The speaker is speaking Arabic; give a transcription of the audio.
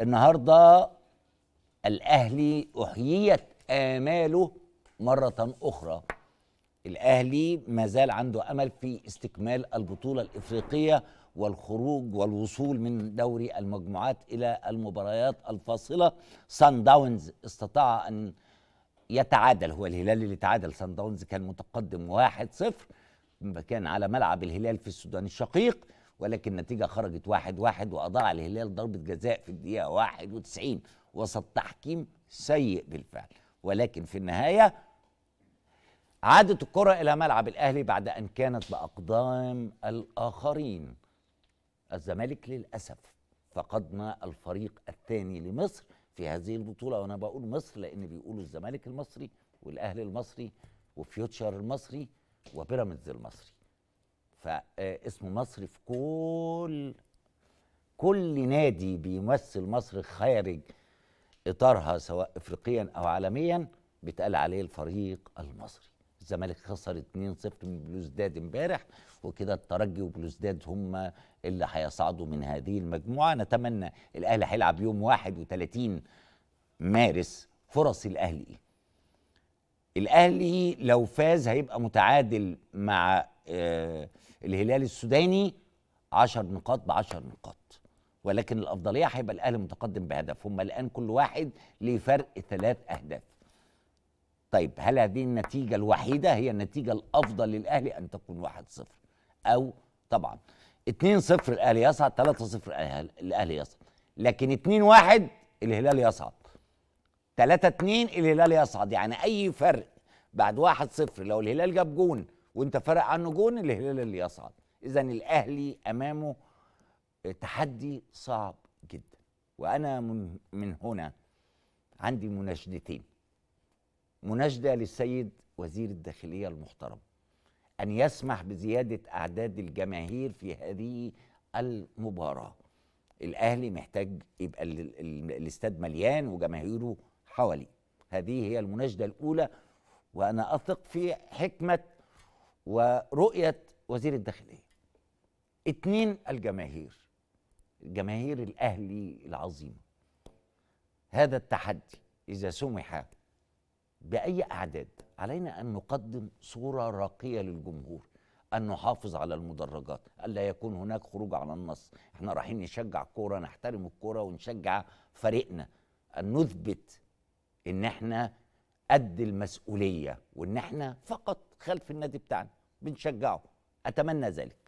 النهارده الاهلي احييت اماله مره اخرى الاهلي ما زال عنده امل في استكمال البطوله الافريقيه والخروج والوصول من دوري المجموعات الى المباريات الفاصله سان داونز استطاع ان يتعادل هو الهلال اللي تعادل سان داونز كان متقدم 1-0 كان على ملعب الهلال في السودان الشقيق ولكن النتيجة خرجت واحد واحد وأضاع الهلال ضربة جزاء في الدقيقة 91 وسط تحكيم سيء بالفعل ولكن في النهاية عادت الكرة إلى ملعب الأهلي بعد أن كانت بأقدام الآخرين الزمالك للأسف فقدنا الفريق الثاني لمصر في هذه البطولة وأنا بقول مصر لأن بيقولوا الزمالك المصري والأهلي المصري وفيوتشر المصري وبيراميدز المصري فاسم مصر في كل كل نادي بيمثل مصر خارج اطارها سواء افريقيا او عالميا بيتقال عليه الفريق المصري الزمالك خسر 2-0 من بلوزداد امبارح وكده الترجي وبلوزداد هم اللي هيصعدوا من هذه المجموعه نتمنى الاهلي هيلعب يوم 31 مارس فرص الاهلي ايه؟ الاهلي لو فاز هيبقى متعادل مع آه، الهلال السوداني 10 نقاط ب 10 نقاط ولكن الافضليه هيبقى الاهلي متقدم بهدف هم الان كل واحد ليه فرق ثلاث اهداف طيب هل هذه النتيجه الوحيده هي النتيجه الافضل للاهلي ان تكون 1-0 او طبعا 2-0 الاهلي يصعد 3-0 الاهلي يصعد لكن 2-1 الهلال يصعد 3-2 الهلال يصعد يعني اي فرق بعد 1-0 لو الهلال جاب جون وانت فارق عنه جون الهلال اللي يصعد اذا الاهلي امامه تحدي صعب جدا وانا من هنا عندي مناشدتين مناشده للسيد وزير الداخليه المحترم ان يسمح بزياده اعداد الجماهير في هذه المباراه الاهلي محتاج يبقى الاستاد مليان وجماهيره حواليه هذه هي المناشده الاولى وانا اثق في حكمه ورؤية وزير الداخلية اتنين الجماهير الجماهير الأهلي العظيمة هذا التحدي إذا سمح بأي أعداد علينا أن نقدم صورة راقية للجمهور أن نحافظ على المدرجات ألا يكون هناك خروج على النص احنا رايحين نشجع كورة نحترم الكورة ونشجع فريقنا أن نثبت إن احنا قد المسؤوليه وان احنا فقط خلف النادي بتاعنا بنشجعه اتمنى ذلك